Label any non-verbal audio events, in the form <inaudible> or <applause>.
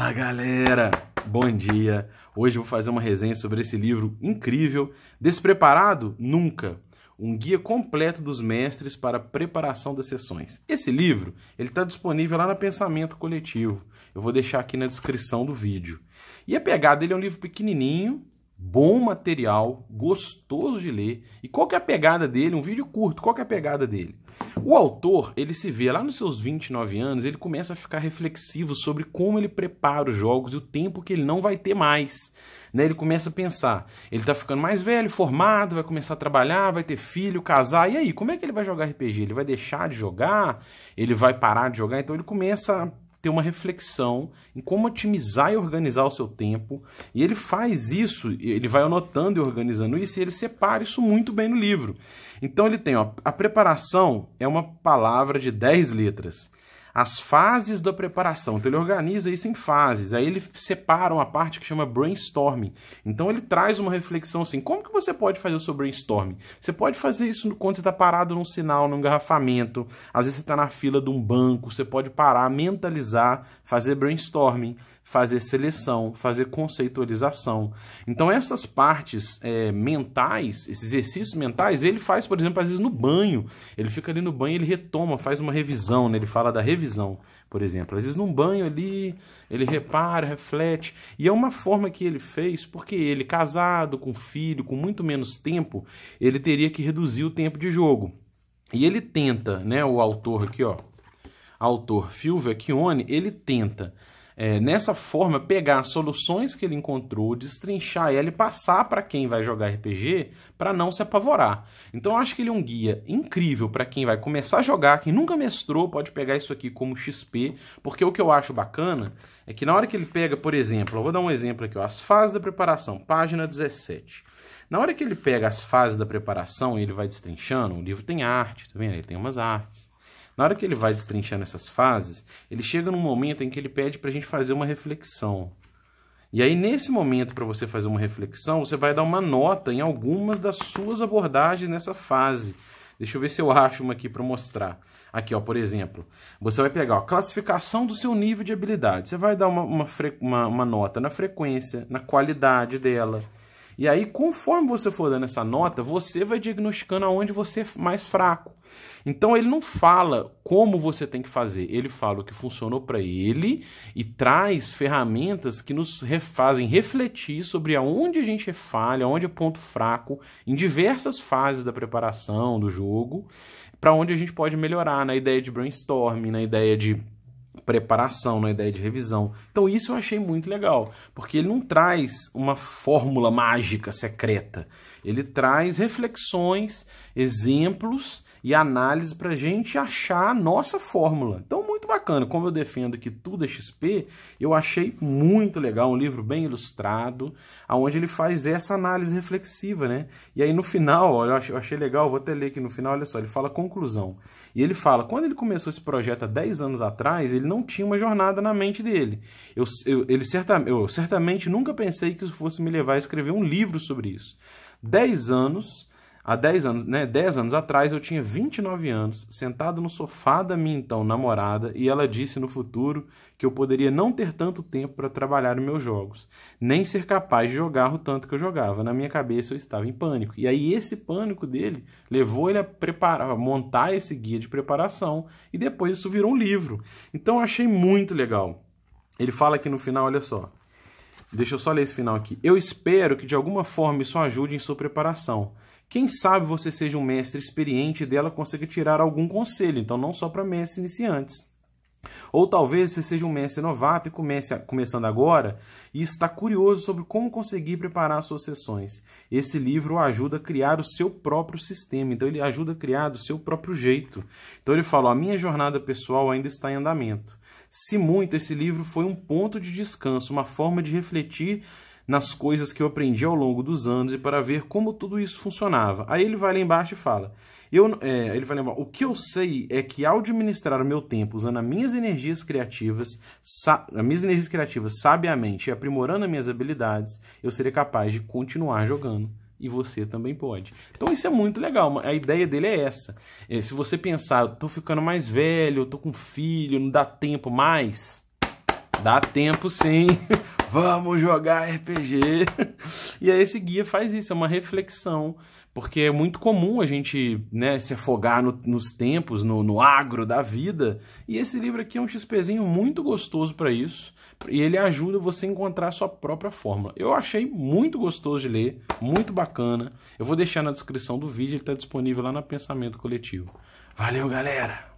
Fala galera, bom dia. Hoje vou fazer uma resenha sobre esse livro incrível, Despreparado Nunca, um guia completo dos mestres para a preparação das sessões. Esse livro ele está disponível lá na Pensamento Coletivo. Eu vou deixar aqui na descrição do vídeo. E a pegada dele é um livro pequenininho, bom material, gostoso de ler. E qual que é a pegada dele? Um vídeo curto, qual que é a pegada dele? O autor, ele se vê lá nos seus 29 anos, ele começa a ficar reflexivo sobre como ele prepara os jogos e o tempo que ele não vai ter mais. Né? Ele começa a pensar, ele está ficando mais velho, formado, vai começar a trabalhar, vai ter filho, casar, e aí, como é que ele vai jogar RPG? Ele vai deixar de jogar? Ele vai parar de jogar? Então ele começa ter uma reflexão em como otimizar e organizar o seu tempo. E ele faz isso, ele vai anotando e organizando isso, e ele separa isso muito bem no livro. Então ele tem, ó, a preparação é uma palavra de 10 letras as fases da preparação. Então ele organiza isso em fases. Aí ele separa uma parte que chama brainstorming. Então ele traz uma reflexão assim: como que você pode fazer o seu brainstorming? Você pode fazer isso quando você está parado num sinal, num engarrafamento, às vezes você está na fila de um banco, você pode parar, mentalizar, fazer brainstorming fazer seleção, fazer conceitualização. Então essas partes é, mentais, esses exercícios mentais, ele faz, por exemplo, às vezes no banho. Ele fica ali no banho, ele retoma, faz uma revisão, né? ele fala da revisão, por exemplo. Às vezes num banho ali, ele repara, reflete. E é uma forma que ele fez, porque ele casado, com filho, com muito menos tempo, ele teria que reduzir o tempo de jogo. E ele tenta, né, o autor aqui, ó, autor Silvia Chione, ele tenta é, nessa forma, pegar soluções que ele encontrou, destrinchar ela e passar para quem vai jogar RPG para não se apavorar. Então, eu acho que ele é um guia incrível para quem vai começar a jogar, quem nunca mestrou, pode pegar isso aqui como XP, porque o que eu acho bacana é que na hora que ele pega, por exemplo, eu vou dar um exemplo aqui, ó, as fases da preparação, página 17. Na hora que ele pega as fases da preparação e ele vai destrinchando, o livro tem arte, tá vendo? Ele tem umas artes. Na hora que ele vai destrinchando essas fases, ele chega num momento em que ele pede para a gente fazer uma reflexão. E aí, nesse momento, para você fazer uma reflexão, você vai dar uma nota em algumas das suas abordagens nessa fase. Deixa eu ver se eu acho uma aqui para mostrar. Aqui, ó, por exemplo, você vai pegar a classificação do seu nível de habilidade. Você vai dar uma, uma, uma, uma nota na frequência, na qualidade dela e aí, conforme você for dando essa nota, você vai diagnosticando aonde você é mais fraco. Então ele não fala como você tem que fazer, ele fala o que funcionou para ele e traz ferramentas que nos fazem refletir sobre aonde a gente é falha, aonde é ponto fraco em diversas fases da preparação do jogo, para onde a gente pode melhorar na ideia de brainstorming, na ideia de preparação, na né, ideia de revisão. Então isso eu achei muito legal, porque ele não traz uma fórmula mágica secreta. Ele traz reflexões, exemplos e análise para a gente achar a nossa fórmula. Então bacana. Como eu defendo que tudo é XP, eu achei muito legal, um livro bem ilustrado, aonde ele faz essa análise reflexiva, né? E aí no final, olha, eu achei, legal, vou até ler aqui no final, olha só, ele fala conclusão. E ele fala, quando ele começou esse projeto há 10 anos atrás, ele não tinha uma jornada na mente dele. Eu, eu ele certa, eu certamente nunca pensei que isso fosse me levar a escrever um livro sobre isso. 10 anos Há 10 anos, né, 10 anos atrás eu tinha 29 anos, sentado no sofá da minha então namorada, e ela disse no futuro que eu poderia não ter tanto tempo para trabalhar os meus jogos, nem ser capaz de jogar o tanto que eu jogava. Na minha cabeça eu estava em pânico. E aí esse pânico dele levou ele a preparar, a montar esse guia de preparação, e depois isso virou um livro. Então eu achei muito legal. Ele fala aqui no final, olha só. Deixa eu só ler esse final aqui. Eu espero que de alguma forma isso ajude em sua preparação quem sabe você seja um mestre experiente e dela consiga tirar algum conselho, então não só para mestres iniciantes. Ou talvez você seja um mestre novato e comece começando agora e está curioso sobre como conseguir preparar suas sessões. Esse livro ajuda a criar o seu próprio sistema, então ele ajuda a criar do seu próprio jeito. Então ele falou: a minha jornada pessoal ainda está em andamento. Se muito, esse livro foi um ponto de descanso, uma forma de refletir nas coisas que eu aprendi ao longo dos anos e para ver como tudo isso funcionava. Aí ele vai lá embaixo e fala: eu, é, ele vai lembrar, o que eu sei é que ao administrar o meu tempo usando as minhas energias criativas, as minhas energias criativas sabiamente e aprimorando as minhas habilidades, eu serei capaz de continuar jogando. E você também pode. Então isso é muito legal. A ideia dele é essa. É, se você pensar, eu tô ficando mais velho, eu tô com filho, não dá tempo mais Dá tempo sim. <laughs> Vamos jogar RPG. E aí esse guia faz isso, é uma reflexão. Porque é muito comum a gente né, se afogar no, nos tempos, no, no agro da vida. E esse livro aqui é um XPzinho muito gostoso para isso. E ele ajuda você a encontrar a sua própria fórmula. Eu achei muito gostoso de ler, muito bacana. Eu vou deixar na descrição do vídeo, ele está disponível lá na Pensamento Coletivo. Valeu, galera!